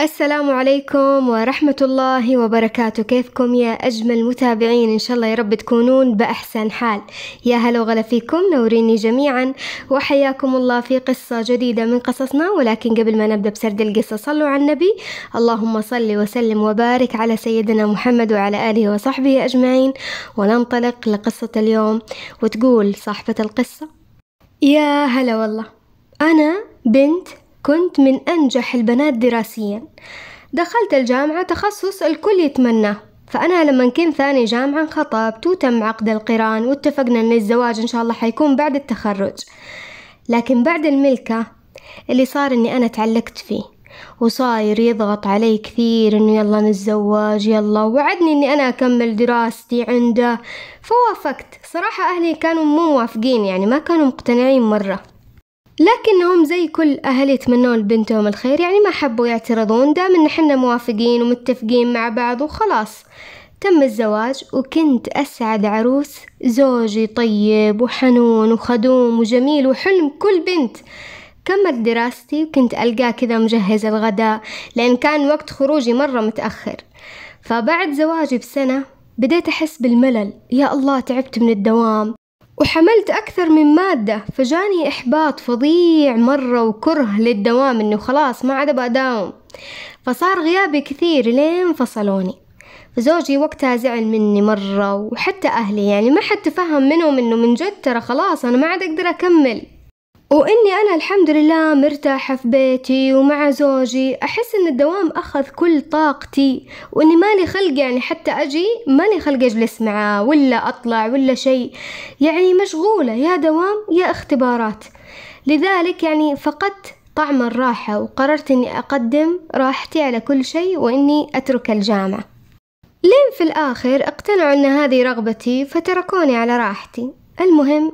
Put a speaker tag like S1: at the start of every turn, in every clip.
S1: السلام عليكم ورحمة الله وبركاته كيفكم يا أجمل متابعين إن شاء الله يا رب تكونون بأحسن حال يا هلا وغلا فيكم نوريني جميعا وحياكم الله في قصة جديدة من قصصنا ولكن قبل ما نبدأ بسرد القصة صلوا على النبي اللهم صل وسلم وبارك على سيدنا محمد وعلى آله وصحبه أجمعين وننطلق لقصة اليوم وتقول صاحبة القصة يا هلا والله أنا بنت كنت من أنجح البنات دراسيا دخلت الجامعة تخصص الكل يتمناه فأنا لما كنت ثاني جامعة انخطبت وتم عقد القران واتفقنا أن الزواج إن شاء الله حيكون بعد التخرج لكن بعد الملكة اللي صار أني أنا تعلقت فيه وصاير يضغط علي كثير انه يلا نتزوج يلا وعدني اني انا اكمل دراستي عنده فوافقت صراحة اهلي كانوا مو موافقين يعني ما كانوا مقتنعين مرة لكنهم زي كل أهل يتمنون لبنتهم الخير يعني ما حبوا يعترضون دام إن حنا موافقين ومتفقين مع بعض وخلاص تم الزواج وكنت أسعد عروس زوجي طيب وحنون وخدوم وجميل وحلم كل بنت كملت دراستي وكنت ألقاه كذا مجهز الغداء لأن كان وقت خروجي مرة متأخر فبعد زواجي بسنة بديت أحس بالملل يا الله تعبت من الدوام وحملت أكثر من مادة فجاني إحباط فظيع مرة وكره للدوام إنه خلاص ما عاد بداوم فصار غيابي كثير لين فصلوني زوجي وقتها زعل مني مرة وحتى أهلي يعني ما حد تفهم منهم إنه من جد ترى خلاص أنا ما عاد أقدر أكمل وإني أنا الحمد لله مرتاحة في بيتي ومع زوجي أحس إن الدوام أخذ كل طاقتي وإني مالي خلق يعني حتى أجي مالي خلق أجلس معاه ولا أطلع ولا شيء يعني مشغولة يا دوام يا اختبارات لذلك يعني فقدت طعم الراحة وقررت إني أقدم راحتي على كل شيء وإني أترك الجامعة لين في الآخر اقتنعوا أن هذه رغبتي فتركوني على راحتي المهم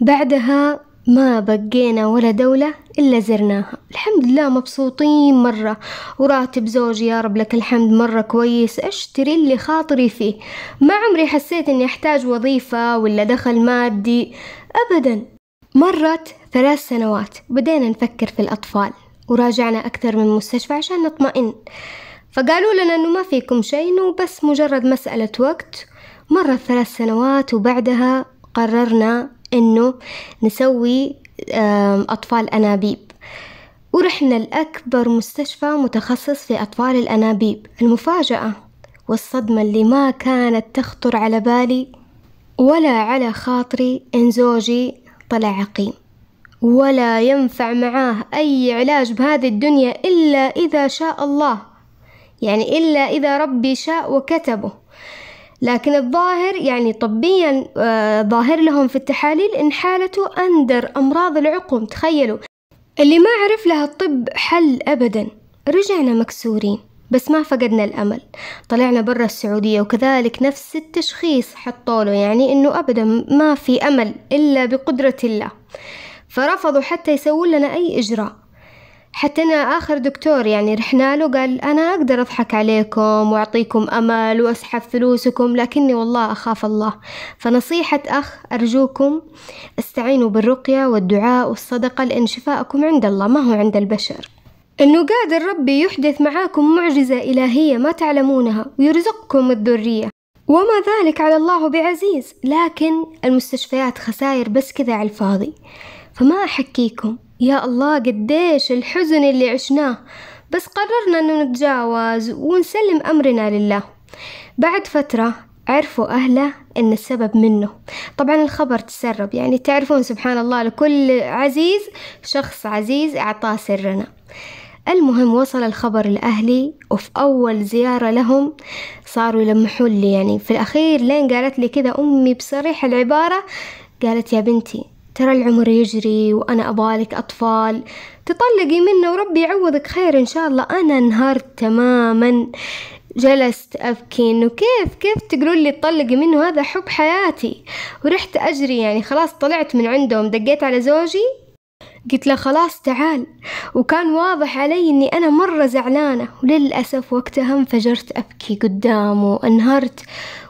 S1: بعدها ما بقينا ولا دولة إلا زرناها الحمد لله مبسوطين مرة وراتب زوجي يا رب لك الحمد مرة كويس أشتري اللي خاطري فيه ما عمري حسيت أني أحتاج وظيفة ولا دخل مادي أبدا مرت ثلاث سنوات بدينا نفكر في الأطفال وراجعنا أكثر من مستشفى عشان نطمئن فقالوا لنا أنه ما فيكم شيء إنه بس مجرد مسألة وقت مرت ثلاث سنوات وبعدها قررنا إنه نسوي أطفال أنابيب ورحنا لأكبر مستشفى متخصص في أطفال الأنابيب المفاجأة والصدمة اللي ما كانت تخطر على بالي ولا على خاطري إن زوجي طلع عقيم ولا ينفع معاه أي علاج بهذه الدنيا إلا إذا شاء الله يعني إلا إذا ربي شاء وكتبه لكن الظاهر يعني طبيا آه، ظاهر لهم في التحاليل إن حالته أندر أمراض العقم تخيلوا اللي ما عرف لها الطب حل أبدا رجعنا مكسورين بس ما فقدنا الأمل طلعنا برا السعودية وكذلك نفس التشخيص حطوله يعني إنه أبدا ما في أمل إلا بقدرة الله فرفضوا حتى يسوون لنا أي إجراء حتى أنا آخر دكتور يعني رحنا له قال أنا أقدر أضحك عليكم وأعطيكم أمل وأسحب فلوسكم لكني والله أخاف الله فنصيحة أخ أرجوكم استعينوا بالرقية والدعاء والصدقة لأن شفاءكم عند الله ما هو عند البشر إنه قادر ربي يحدث معاكم معجزة إلهية ما تعلمونها ويرزقكم الذرية وما ذلك على الله بعزيز لكن المستشفيات خسائر بس كذا على الفاضي فما أحكيكم يا الله قديش الحزن اللي عشناه بس قررنا أنه نتجاوز ونسلم أمرنا لله بعد فترة عرفوا أهله إن السبب منه طبعا الخبر تسرب يعني تعرفون سبحان الله لكل عزيز شخص عزيز أعطاه سرنا المهم وصل الخبر لأهلي وفي أول زيارة لهم صاروا يلمحوا لي يعني في الأخير لين قالت لي كذا أمي بصريح العبارة قالت يا بنتي ترى العمر يجري وأنا أبالك أطفال تطلقي منه وربي يعوضك خير إن شاء الله أنا انهارت تماما جلست أبكي إنه كيف كيف تقولون لي تطلقي منه هذا حب حياتي ورحت أجري يعني خلاص طلعت من عندهم دقيت على زوجي قلت له خلاص تعال وكان واضح علي اني انا مرة زعلانة وللأسف وقتها انفجرت ابكي قدامه وانهرت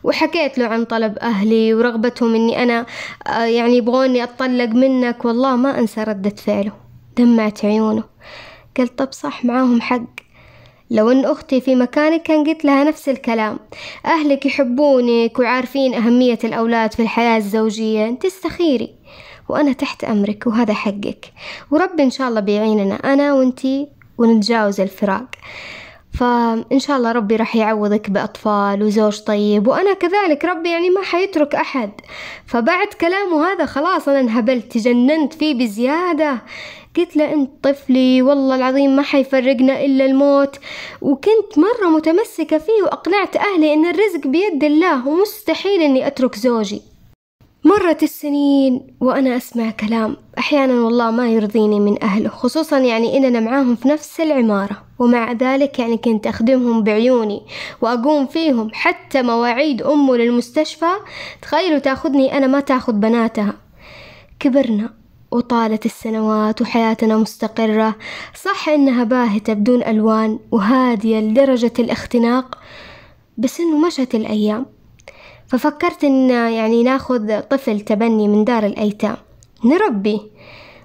S1: وحكيت له عن طلب اهلي ورغبتهم اني انا آه، يعني يبغوني اتطلق منك والله ما انسى ردة فعله دمعت عيونه قلت طب صح معاهم حق لو ان اختي في مكانك كان قلت لها نفس الكلام اهلك يحبونك وعارفين اهمية الاولاد في الحياة الزوجية انت استخيري وأنا تحت أمرك وهذا حقك ورب إن شاء الله بيعيننا أنا وأنتي ونتجاوز الفراق فإن شاء الله ربي راح يعوضك بأطفال وزوج طيب وأنا كذلك ربي يعني ما حيترك أحد فبعد كلامه هذا خلاص أنا انهبلت تجننت فيه بزيادة قلت له أنت طفلي والله العظيم ما حيفرقنا إلا الموت وكنت مرة متمسكة فيه وأقنعت أهلي أن الرزق بيد الله ومستحيل أني أترك زوجي مرت السنين وأنا أسمع كلام أحيانا والله ما يرضيني من أهله خصوصا يعني إننا معاهم في نفس العمارة ومع ذلك يعني كنت أخدمهم بعيوني وأقوم فيهم حتى مواعيد أمه للمستشفى تخيلوا تاخذني أنا ما تاخذ بناتها كبرنا وطالت السنوات وحياتنا مستقرة صح إنها باهتة بدون ألوان وهادية لدرجة الاختناق بس إنه مشت الأيام ففكرت إن يعني ناخذ طفل تبني من دار الأيتام نربيه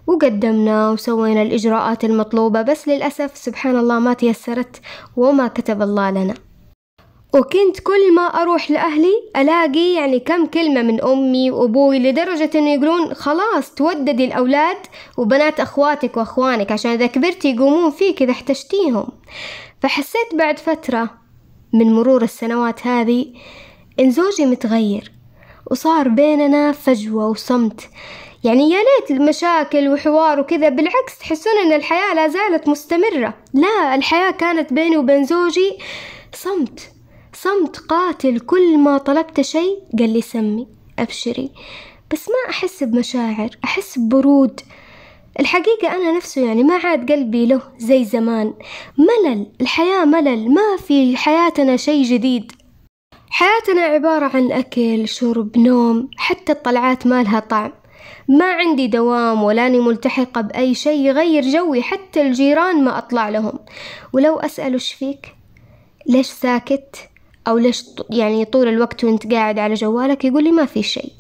S1: وقدمنا وسوينا الإجراءات المطلوبة بس للأسف سبحان الله ما تيسرت وما كتب الله لنا وكنت كل ما أروح لأهلي ألاقي يعني كم كلمة من أمي وأبوي لدرجة أنه يقولون خلاص توددي الأولاد وبنات أخواتك وأخوانك عشان إذا كبرتي يقومون فيك إذا احتجتيهم فحسيت بعد فترة من مرور السنوات هذه إن زوجي متغير وصار بيننا فجوة وصمت يعني يا ليت المشاكل وحوار وكذا بالعكس تحسون ان الحياة لا زالت مستمرة لا الحياة كانت بيني وبين زوجي صمت صمت قاتل كل ما طلبت شيء قال لي سمي أبشري بس ما أحس بمشاعر أحس ببرود الحقيقة أنا نفسه يعني ما عاد قلبي له زي زمان ملل الحياة ملل ما في حياتنا شيء جديد حياتنا عبارة عن أكل شرب نوم حتى الطلعات مالها طعم ما عندي دوام ولاني ملتحقة بأي شي يغير جوي حتى الجيران ما أطلع لهم ولو أسأله فيك ليش ساكت أو ليش يعني طول الوقت وانت قاعد على جوالك يقول لي ما في شي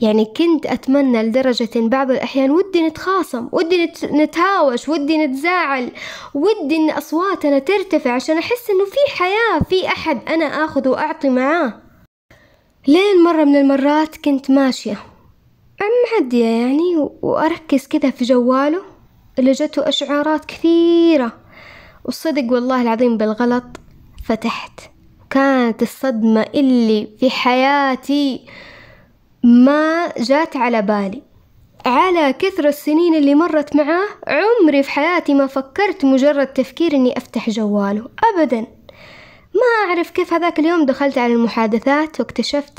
S1: يعني كنت أتمنى لدرجة إن بعض الأحيان ودي نتخاصم ودي نتهاوش ودي نتزاعل ودي أن أصواتنا ترتفع عشان أحس أنه في حياة في أحد أنا أخذ وأعطي معاه لين مرة من المرات كنت ماشية معدية يعني وأركز كذا في جواله اللي جته أشعارات كثيرة والصدق والله العظيم بالغلط فتحت كانت الصدمة اللي في حياتي ما جات على بالي على كثر السنين اللي مرت معاه عمري في حياتي ما فكرت مجرد تفكير اني افتح جواله ابدا ما اعرف كيف هذاك اليوم دخلت على المحادثات واكتشفت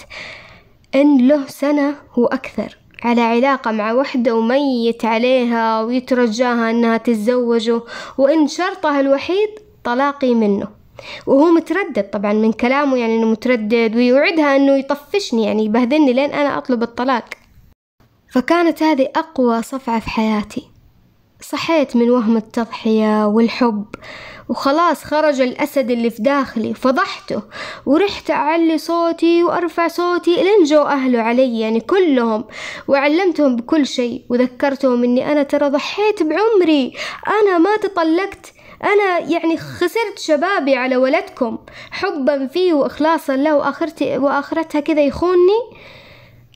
S1: ان له سنة واكثر على علاقة مع وحدة وميت عليها ويترجاها انها تتزوجه وان شرطها الوحيد طلاقي منه وهو متردد طبعا من كلامه يعني انه متردد ويوعدها انه يطفشني يعني يبهذلني لين انا اطلب الطلاق فكانت هذه اقوى صفعة في حياتي صحيت من وهم التضحية والحب وخلاص خرج الأسد اللي في داخلي فضحته ورحت أعلي صوتي وأرفع صوتي لين جو أهله علي يعني كلهم وعلمتهم بكل شيء وذكرتهم أني أنا ترى ضحيت بعمري أنا ما تطلقت أنا يعني خسرت شبابي على ولدكم حبا فيه وإخلاصا له وآخرتي وآخرتها كذا يخونني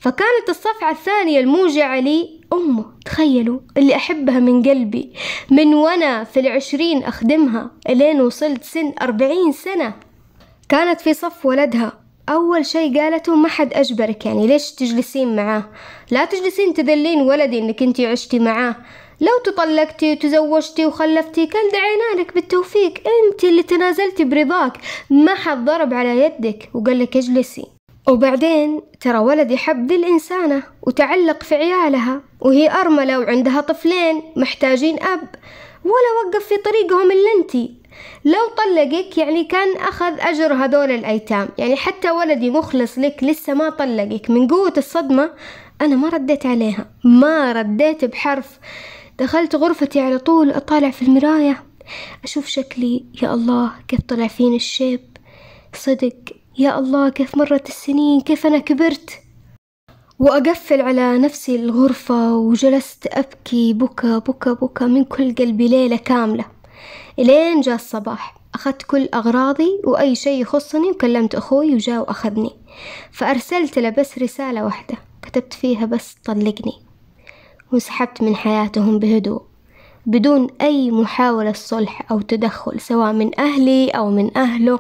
S1: فكانت الصفعة الثانية الموجعة لي أمه تخيلوا اللي أحبها من قلبي من وأنا في العشرين أخدمها إلين وصلت سن أربعين سنة كانت في صف ولدها أول شي قالته ما حد أجبرك يعني ليش تجلسين معاه لا تجلسين تذلين ولدي إنك أنتي عشتي معاه لو تطلقتي وتزوجتي وخلفتي كل لك بالتوفيق انت اللي تنازلتي برضاك ما حد ضرب على يدك وقال لك اجلسي وبعدين ترى ولدي حب ذي الإنسانة وتعلق في عيالها وهي أرملة وعندها طفلين محتاجين أب ولا وقف في طريقهم إلا أنتي لو طلقك يعني كان أخذ أجر هذول الأيتام يعني حتى ولدي مخلص لك لسه ما طلقك من قوة الصدمة أنا ما رديت عليها ما رديت بحرف دخلت غرفتي على طول أطالع في المراية أشوف شكلي يا الله كيف طلع فيني الشيب صدق يا الله كيف مرت السنين كيف أنا كبرت وأقفل على نفسي الغرفة وجلست أبكي بكى بكى بكى من كل قلبي ليلة كاملة إلين جاء الصباح أخذت كل أغراضي وأي شيء يخصني وكلمت أخوي وجاء وأخذني فأرسلت له بس رسالة واحدة كتبت فيها بس طلقني وانسحبت من حياتهم بهدوء بدون أي محاولة صلح أو تدخل سواء من أهلي أو من أهله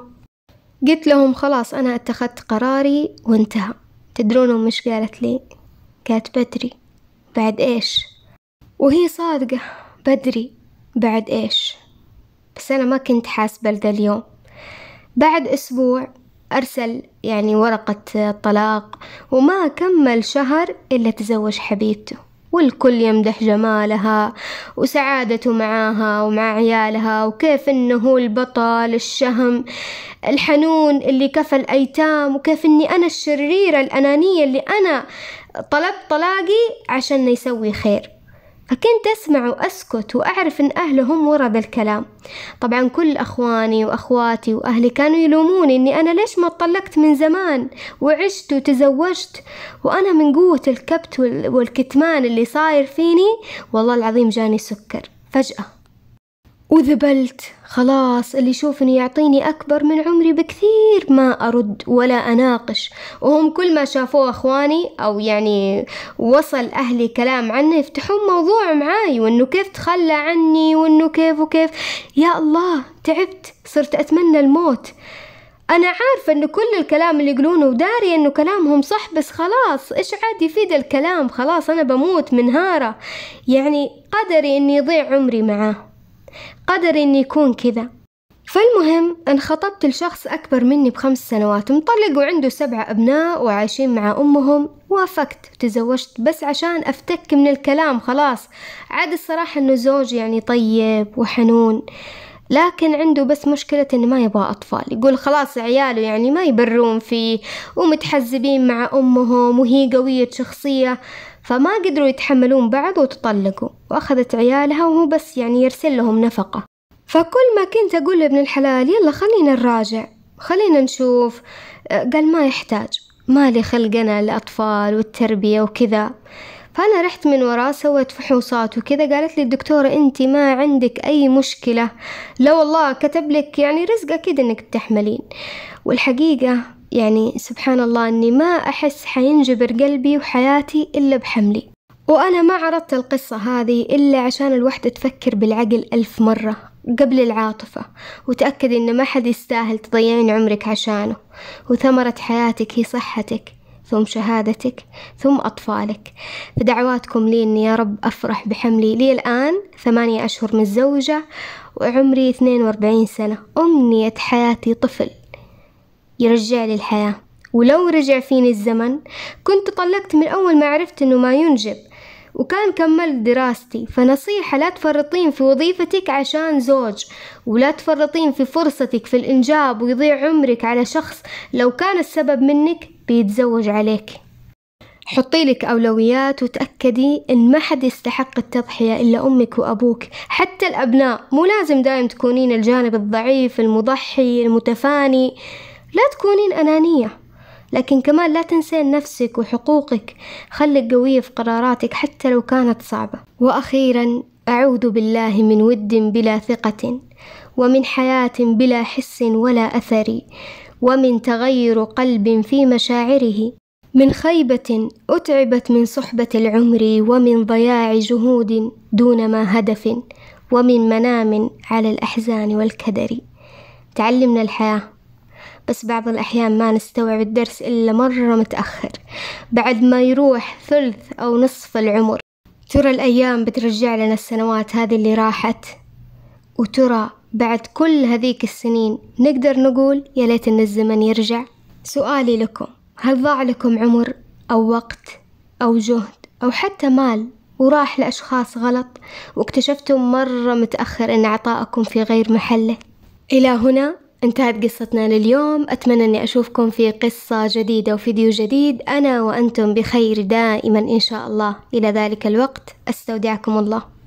S1: قلت لهم خلاص أنا اتخذت قراري وانتهى تدرون أم إيش قالت لي قالت بدري بعد إيش وهي صادقة بدري بعد إيش بس أنا ما كنت حاسبة لذا اليوم بعد أسبوع أرسل يعني ورقة طلاق وما كمل شهر إلا تزوج حبيبته والكل يمدح جمالها وسعادته معاها ومع عيالها وكيف انه هو البطل الشهم الحنون اللي كفى الايتام وكيف اني انا الشريرة الانانية اللي انا طلبت طلاقي عشان يسوي خير فكنت أسمع وأسكت وأعرف إن أهله هم ورا بالكلام طبعا كل أخواني وأخواتي وأهلي كانوا يلوموني إني أنا ليش ما اتطلقت من زمان وعشت وتزوجت وأنا من قوة الكبت والكتمان اللي صاير فيني والله العظيم جاني سكر فجأة وذبلت خلاص اللي يشوفني يعطيني أكبر من عمري بكثير ما أرد ولا أناقش وهم كل ما شافوه أخواني أو يعني وصل أهلي كلام عنه يفتحون موضوع معاي وإنه كيف تخلى عني وإنه كيف وكيف يا الله تعبت صرت أتمنى الموت أنا عارفة أنه كل الكلام اللي يقولونه وداري إنه كلامهم صح بس خلاص إيش عاد يفيد الكلام خلاص أنا بموت من هارة يعني قدري إني يضيع عمري معاه قدر إني يكون كذا فالمهم انخطبت لشخص أكبر مني بخمس سنوات مطلق وعنده سبع أبناء وعايشين مع أمهم وافقت تزوجت بس عشان أفتك من الكلام خلاص عاد الصراحة إنه زوج يعني طيب وحنون لكن عنده بس مشكلة إنه ما يبغى أطفال يقول خلاص عياله يعني ما يبرون فيه ومتحزبين مع أمهم وهي قوية شخصية فما قدروا يتحملون بعض وتطلقوا وأخذت عيالها وهو بس يعني يرسل لهم نفقة فكل ما كنت أقول لابن الحلال يلا خلينا نراجع خلينا نشوف أه، قال ما يحتاج مالي لي خلقنا الأطفال والتربية وكذا فأنا رحت من وراه سويت فحوصات وكذا قالت لي الدكتورة أنت ما عندك أي مشكلة لا والله كتب لك يعني رزقة كده أنك بتحملين والحقيقة يعني سبحان الله أني ما أحس حينجبر قلبي وحياتي إلا بحملي وأنا ما عرضت القصة هذه إلا عشان الوحدة تفكر بالعقل ألف مرة قبل العاطفة وتأكدي إن ما حد يستاهل تضيعين عمرك عشانه وثمرة حياتك هي صحتك ثم شهادتك ثم أطفالك فدعواتكم لي أني يا رب أفرح بحملي لي الآن ثمانية أشهر متزوجة وعمري 42 سنة أمنية حياتي طفل يرجع لي الحياة ولو رجع فيني الزمن كنت طلقت من أول ما عرفت أنه ما ينجب وكان كملت دراستي فنصيحة لا تفرطين في وظيفتك عشان زوج ولا تفرطين في فرصتك في الإنجاب ويضيع عمرك على شخص لو كان السبب منك بيتزوج عليك حطي لك أولويات وتأكدي إن ما حد يستحق التضحية إلا أمك وأبوك حتى الأبناء مو لازم دايم تكونين الجانب الضعيف المضحي المتفاني لا تكونين أنانية لكن كمان لا تنسين نفسك وحقوقك خلك قوية في قراراتك حتى لو كانت صعبة وأخيرا أعوذ بالله من ود بلا ثقة ومن حياة بلا حس ولا أثر ومن تغير قلب في مشاعره من خيبة أتعبت من صحبة العمر ومن ضياع جهود دون ما هدف ومن منام على الأحزان والكدر تعلمنا الحياة بس بعض الأحيان ما نستوعب الدرس إلا مرة متأخر بعد ما يروح ثلث أو نصف العمر ترى الأيام بترجع لنا السنوات هذه اللي راحت وترى بعد كل هذيك السنين نقدر نقول يا ليت إن الزمن يرجع سؤالي لكم هل ضاع لكم عمر أو وقت أو جهد أو حتى مال وراح لأشخاص غلط واكتشفتم مرة متأخر إن عطاءكم في غير محله إلى هنا انتهت قصتنا لليوم أتمنى أني أشوفكم في قصة جديدة وفيديو جديد أنا وأنتم بخير دائما إن شاء الله إلى ذلك الوقت أستودعكم الله